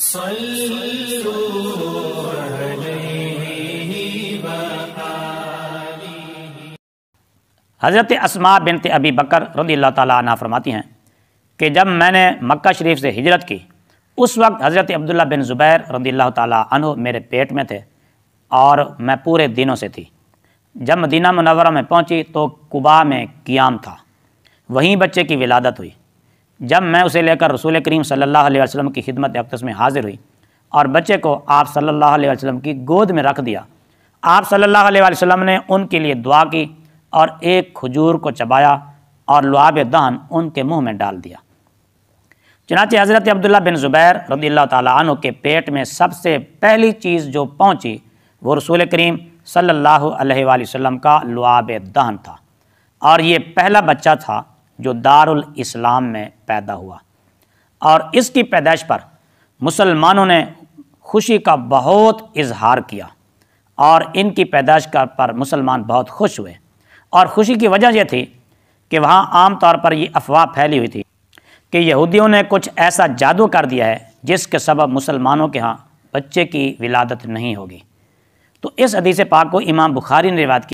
हज़रत असमा बिनत अबी बकर रदी अल्लाह ताली फरमाती हैं कि जब मैंने मक्का शरीफ से हिजरत की उस वक्त हज़रत अब्दुल्ला बिन ज़ुबैर रदी अल्लाह मेरे पेट में थे और मैं पूरे दिनों से थी जब मदीना मनवरा में पहुंची तो कुबा में कियाम था वहीं बच्चे की विलादत हुई जब मैं उसे लेकर रसूल करीम सल्लल्लाहु अलैहि वसल्लम की खिदमत अक्तस में हाजिर हुई और बच्चे को आप सल्लल्लाहु अलैहि वसल्लम की गोद में रख दिया आप सल्लल्लाहु अलैहि वसल्लम ने उनके लिए दुआ की और एक खजूर को चबाया और लुआब दान उनके मुँह में डाल दिया चनाचे हज़रत अब्दुल्ला बिन ज़ुबैर रदी तु के पेट में सबसे पहली चीज़ जो पहुँची वो रसूल करीम सल्लल्लाहु अलैहि वसल्लम का लुआब दान था और ये पहला बच्चा था जो दारुल इस्लाम में पैदा हुआ और इसकी पैदाइश पर मुसलमानों ने खुशी का बहुत इजहार किया और इनकी पैदाइश का पर मुसलमान बहुत खुश हुए और खुशी की वजह यह थी कि वहाँ आम तौर पर ये अफवाह फैली हुई थी कि यहूदियों ने कुछ ऐसा जादू कर दिया है जिसके सबब मुसलमानों के यहाँ बच्चे की विलादत नहीं होगी तो इस हदीस पाक को इमाम बुखारी ने रिवायत की